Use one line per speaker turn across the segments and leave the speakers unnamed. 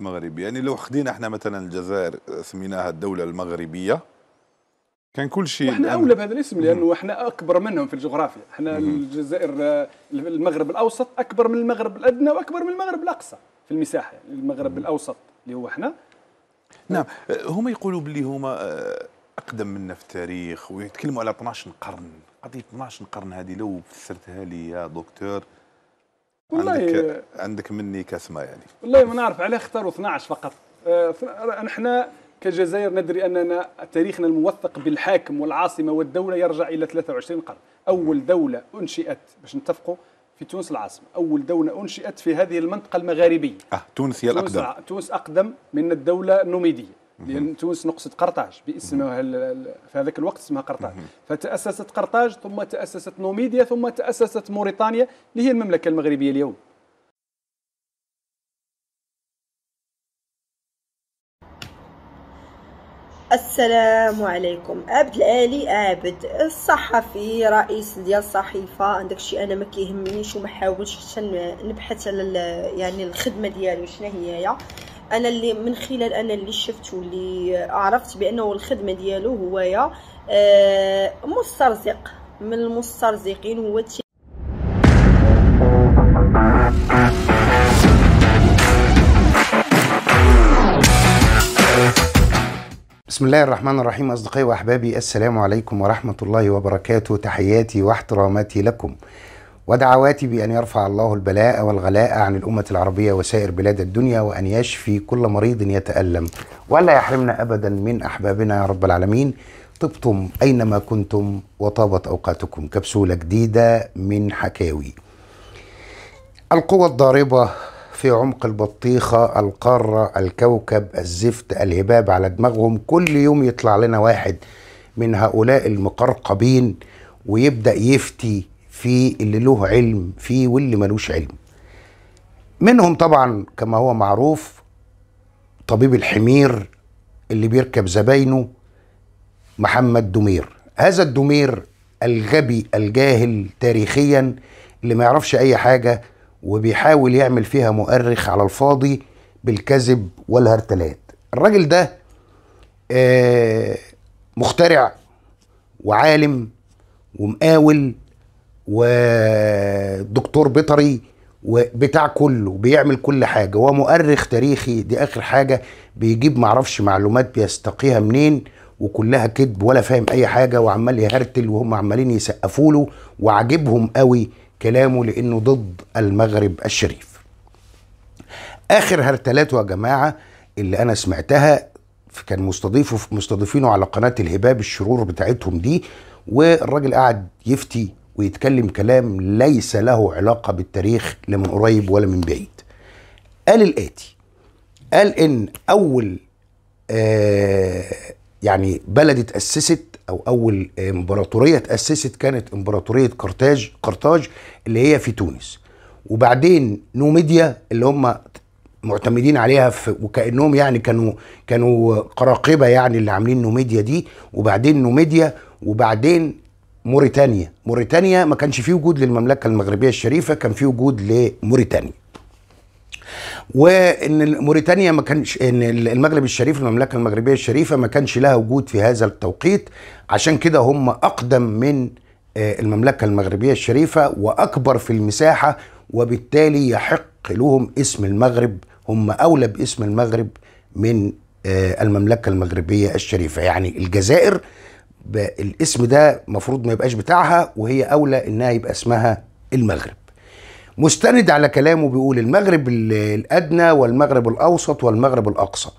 مغربي يعني لو خدينا احنا مثلا الجزائر آه، سميناها الدولة المغربية كان كل شيء احنا اولى بهذا الاسم لانه احنا اكبر منهم في الجغرافيا احنا الجزائر آه، المغرب الاوسط اكبر من المغرب الادنى واكبر من المغرب الاقصى في المساحه يعني المغرب الاوسط اللي هو احنا نعم آه، هما يقولوا بلي هما اقدم منا في التاريخ ويتكلموا على 12 قرن قضيه 12 قرن هذه لو فسرتها لي يا دكتور والله عندك, عندك مني كسمه يعني والله ما نعرف علاه اختاروا 12 فقط آه، نحن كجزائر ندري اننا تاريخنا الموثق بالحاكم والعاصمه والدوله يرجع الى 23 قرن اول دوله انشئت باش نتفقوا في تونس العاصمه اول دوله انشئت في هذه المنطقه المغاربيه اه تونس هي الاقدم تونس اقدم من الدوله النوميديه لان تونس نقصت قرطاج باسمها في هذاك الوقت اسمها قرطاج فتاسست قرطاج ثم تاسست نوميديا ثم تاسست موريتانيا اللي هي المملكه المغربيه اليوم السلام عليكم عبد الالي عابد الصحفي رئيس ديال الصحيفه عندك شي انا ما كيهمنيش وما حاولش حتى نبحث على يعني الخدمه ديالو شنو هي انا اللي من خلال انا اللي شفت واللي عرفت بانه الخدمه ديالو هويا آه، مسترزق من المسترزقين هو بسم الله الرحمن الرحيم أصدقائي وأحبابي السلام عليكم ورحمة الله وبركاته تحياتي واحتراماتي لكم ودعواتي بأن يرفع الله البلاء والغلاء عن الأمة العربية وسائر بلاد الدنيا وأن يشفي كل مريض يتألم ولا يحرمنا أبدا من أحبابنا يا رب العالمين طبتم أينما كنتم وطابت أوقاتكم كبسولة جديدة من حكاوي القوة الضاربة في عمق البطيخة القارة الكوكب الزفت الهباب على دماغهم كل يوم يطلع لنا واحد من هؤلاء المقرقبين ويبدأ يفتي في اللي له علم فيه واللي ملوش علم منهم طبعا كما هو معروف طبيب الحمير اللي بيركب زباينه محمد دمير هذا الدمير الغبي الجاهل تاريخيا اللي ما يعرفش اي حاجه وبيحاول يعمل فيها مؤرخ على الفاضي بالكذب والهرتلات الراجل ده آه، مخترع وعالم ومقاول ودكتور بيطري وبتاع كله بيعمل كل حاجه ومؤرخ تاريخي دي اخر حاجه بيجيب معرفش معلومات بيستقيها منين وكلها كذب ولا فاهم اي حاجه وعمال يهرتل وهم عمالين يسقفوا له وعاجبهم قوي كلامه لانه ضد المغرب الشريف اخر هرتلاته يا جماعه اللي انا سمعتها كان مستضيفه مستضيفينه على قناه الهباب الشرور بتاعتهم دي والراجل قعد يفتي ويتكلم كلام ليس له علاقه بالتاريخ لا من قريب ولا من بعيد. قال الاتي قال ان اول آه يعني بلد اتاسست او اول آه، امبراطوريه اتاسست كانت امبراطوريه قرطاج قرطاج اللي هي في تونس وبعدين نوميديا اللي هم معتمدين عليها في وكانهم يعني كانوا كانوا قراقبه يعني اللي عاملين نوميديا دي وبعدين نوميديا وبعدين موريتانيا موريتانيا ما كانش فيه وجود للمملكه المغربيه الشريفه كان فيه وجود لموريتانيا وان موريتانيا ما كانش ان المغرب الشريف المملكه المغربيه الشريفه ما كانش لها وجود في هذا التوقيت عشان كده هم اقدم من آه، المملكه المغربيه الشريفه واكبر في المساحه وبالتالي يحق لهم اسم المغرب هم اولى باسم المغرب من آه، المملكه المغربيه الشريفه يعني الجزائر الاسم ده مفروض ما يبقاش بتاعها وهي اولى انها يبقى اسمها المغرب مستند على كلامه بيقول المغرب الادنى والمغرب الاوسط والمغرب الاقصى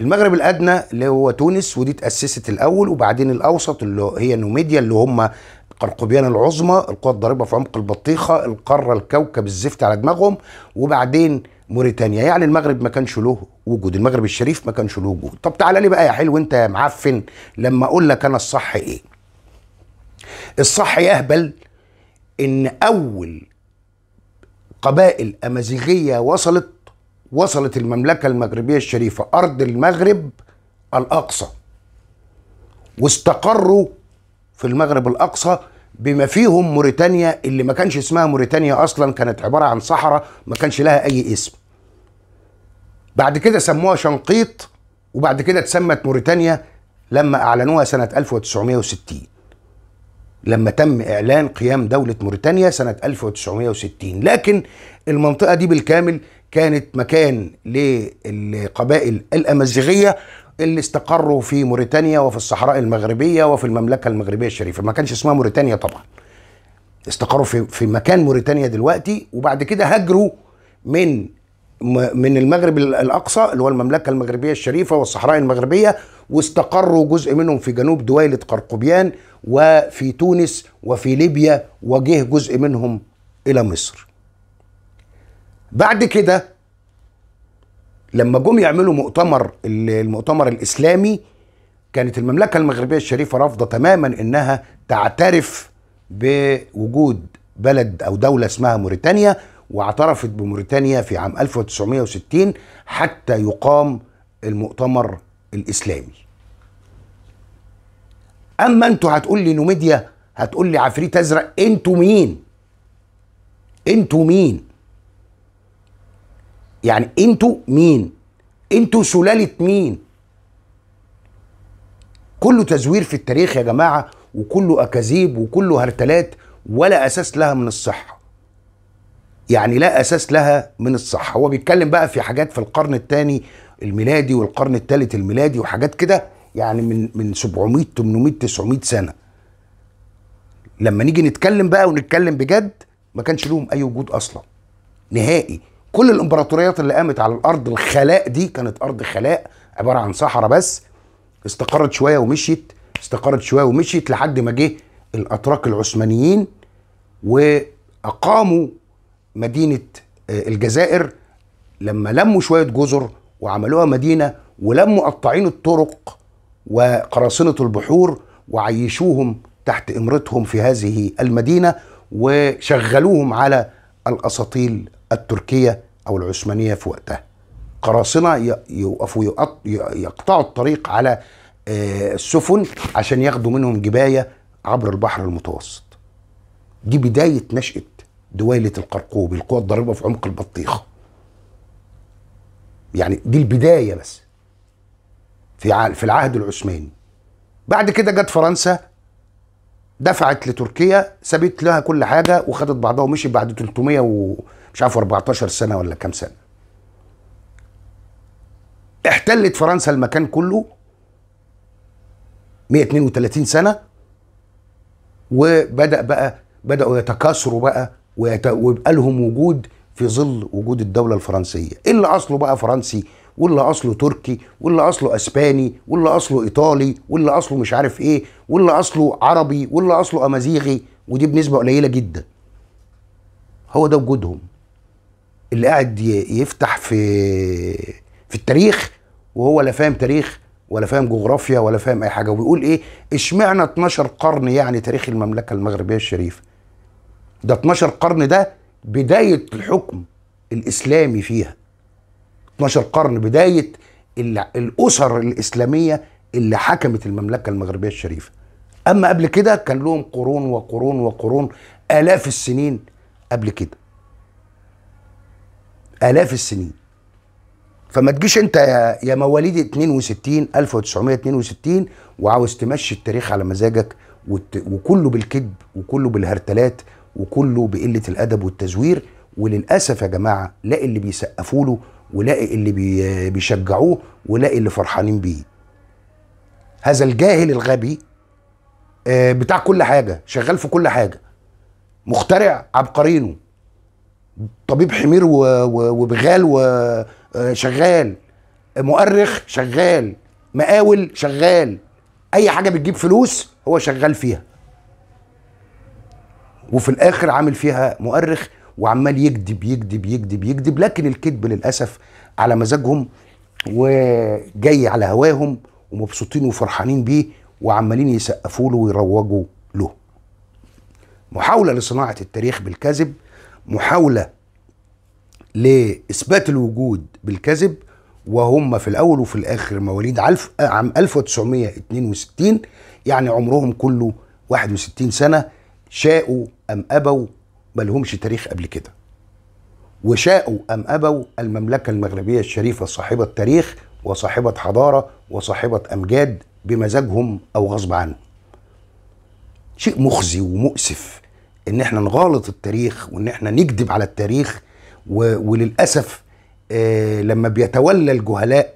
المغرب الادنى اللي هو تونس ودي تاسست الاول وبعدين الاوسط اللي هي نوميديا اللي هم القرقبيان العظمى القوى الضاربه في عمق البطيخه القاره الكوكب الزفت على دماغهم وبعدين موريتانيا يعني المغرب ما كانش له وجود المغرب الشريف ما كانش له وجود طب تعالى لي بقى يا حلو انت يا معفن لما اقول لك انا الصح ايه الصح يا اهبل ان اول قبائل امازيغيه وصلت وصلت المملكه المغربيه الشريفه ارض المغرب الاقصى واستقروا في المغرب الاقصى بما فيهم موريتانيا اللي ما كانش اسمها موريتانيا اصلا كانت عباره عن صحراء ما كانش لها اي اسم بعد كده سموها شنقيط وبعد كده اتسمت موريتانيا لما اعلنوها سنه 1960 لما تم اعلان قيام دوله موريتانيا سنه 1960 لكن المنطقه دي بالكامل كانت مكان للقبائل الامازيغيه اللي استقروا في موريتانيا وفي الصحراء المغربيه وفي المملكه المغربيه الشريفه ما كانش اسمها موريتانيا طبعا استقروا في في مكان موريتانيا دلوقتي وبعد كده هاجروا من من المغرب الاقصى اللي هو المملكه المغربيه الشريفه والصحراء المغربيه واستقروا جزء منهم في جنوب دويله قرقبيان وفي تونس وفي ليبيا وجه جزء منهم الى مصر. بعد كده لما جم يعملوا مؤتمر المؤتمر الاسلامي كانت المملكه المغربيه الشريفه رافضه تماما انها تعترف بوجود بلد او دوله اسمها موريتانيا واعترفت بموريتانيا في عام 1960 حتى يقام المؤتمر الاسلامي. اما انتوا هتقول لي نوميديا هتقول لي عفريت ازرق انتوا مين؟ انتوا مين؟ يعني انتوا مين انتوا سلاله مين كله تزوير في التاريخ يا جماعه وكله اكاذيب وكله هرتلات ولا اساس لها من الصحه يعني لا اساس لها من الصحه هو بيتكلم بقى في حاجات في القرن الثاني الميلادي والقرن الثالث الميلادي وحاجات كده يعني من من 700 800 900 سنه لما نيجي نتكلم بقى ونتكلم بجد ما كانش لهم اي وجود اصلا نهائي كل الامبراطوريات اللي قامت على الارض الخلاء دي كانت ارض خلاء عباره عن صحراء بس استقرت شويه ومشيت استقرت شويه ومشيت لحد ما جه الاتراك العثمانيين واقاموا مدينه آه، الجزائر لما لموا شويه جزر وعملوها مدينه ولموا قطاعين الطرق وقراصنه البحور وعيشوهم تحت امرتهم في هذه المدينه وشغلوهم على الاساطيل التركيه أو العثمانية في وقتها قراصنة يوقفوا يقطعوا الطريق على آه، السفن عشان ياخدوا منهم جباية عبر البحر المتوسط دي بداية نشأة دويلة القرقوب القوة الضاربة في عمق البطيخة يعني دي البداية بس في في العهد العثماني بعد كده جت فرنسا دفعت لتركيا سابت لها كل حاجه وخدت بعضها ومشيت بعد 300 ومش عارف 14 سنه ولا كام سنه احتلت فرنسا المكان كله 132 سنه وبدا بقى بداوا يتكاثروا بقى ويبقى لهم وجود في ظل وجود الدوله الفرنسيه إيه اللي اصله بقى فرنسي واللي اصله تركي واللي اصله اسباني واللي اصله ايطالي واللي اصله مش عارف ايه واللي اصله عربي واللي اصله امازيغي ودي بنسبه قليله جدا هو ده وجودهم اللي قاعد يفتح في في التاريخ وهو لا فاهم تاريخ ولا فاهم جغرافيا ولا فاهم اي حاجه وبيقول ايه اشمعنى 12 قرن يعني تاريخ المملكه المغربيه الشريفه ده 12 قرن ده بدايه الحكم الاسلامي فيها 12 قرن بدايه الاسر الاسلاميه اللي حكمت المملكه المغربيه الشريفه اما قبل كده كان لهم قرون وقرون وقرون الاف السنين قبل كده الاف السنين فما تجيش انت يا, يا مواليد 62 1962 وعاوز تمشي التاريخ على مزاجك وت... وكله بالكذب وكله بالهرتلات وكله بقله الادب والتزوير وللاسف يا جماعه لا اللي بيسقفوا له ولاقي اللي بيشجعوه ولاقي اللي فرحانين بيه هذا الجاهل الغبي آه، بتاع كل حاجة شغال في كل حاجة مخترع عبقرينه طبيب حمير وبغال وشغال آه، مؤرخ شغال مقاول شغال اي حاجة بتجيب فلوس هو شغال فيها وفي الاخر عامل فيها مؤرخ وعمال يكذب يكذب يكذب يكذب لكن الكذب للاسف على مزاجهم وجاي على هواهم ومبسوطين وفرحانين بيه وعمالين يسقفوا له ويروجوا له. محاوله لصناعه التاريخ بالكذب، محاوله لاثبات الوجود بالكذب وهم في الاول وفي الاخر مواليد عام 1962 يعني عمرهم كله 61 سنه شاءوا ام ابوا ما لهمش تاريخ قبل كده وشاءوا أم أبوا المملكة المغربية الشريفة صاحبة تاريخ وصاحبة حضارة وصاحبة أمجاد بمزاجهم أو غصب عنهم شيء مخزي ومؤسف ان احنا نغالط التاريخ وان احنا نكذب على التاريخ و... وللاسف آه لما بيتولى الجهلاء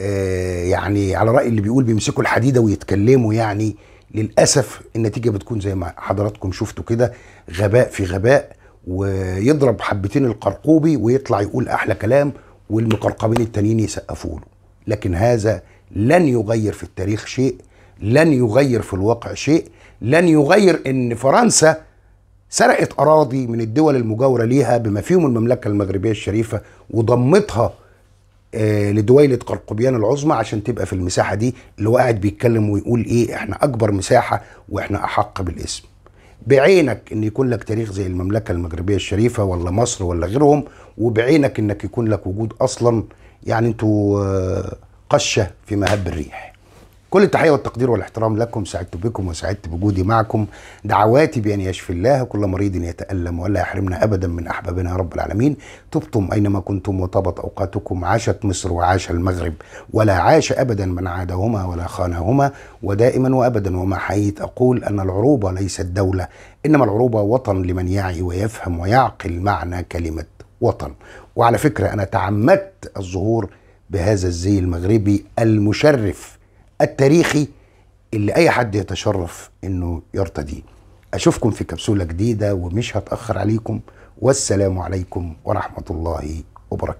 آه يعني على راي اللي بيقول بيمسكوا الحديده ويتكلموا يعني للاسف النتيجه بتكون زي ما حضراتكم شفتوا كده غباء في غباء ويضرب حبتين القرقوبي ويطلع يقول احلى كلام والمقرقبين التانيين يسقفوا له لكن هذا لن يغير في التاريخ شيء لن يغير في الواقع شيء لن يغير ان فرنسا سرقت اراضي من الدول المجاوره ليها بما فيهم المملكه المغربيه الشريفه وضمتها آه، لدويلة قرقبيان العظمى عشان تبقى في المساحة دي اللي هو قاعد بيتكلم ويقول ايه احنا اكبر مساحة واحنا احق بالاسم بعينك ان يكون لك تاريخ زي المملكة المغربية الشريفة ولا مصر ولا غيرهم وبعينك انك يكون لك وجود اصلا يعني انتوا آه، قشة في مهب الريح كل التحية والتقدير والاحترام لكم سعدت بكم وسعدت بوجودي معكم دعواتي بأن يشفي الله كل مريض يتألم ولا يحرمنا أبدا من أحبابنا يا رب العالمين تبتم أينما كنتم وطابت أوقاتكم عاشت مصر وعاش المغرب ولا عاش أبدا من عادهما ولا خانهما ودائما وأبدا وما حييت أقول أن العروبة ليست دولة إنما العروبة وطن لمن يعي ويفهم ويعقل معنى كلمة وطن وعلى فكرة أنا تعمدت الظهور بهذا الزي المغربي المشرف التاريخي اللي اي حد يتشرف انه يرتديه اشوفكم في كبسوله جديده ومش هتاخر عليكم والسلام عليكم ورحمه الله وبركاته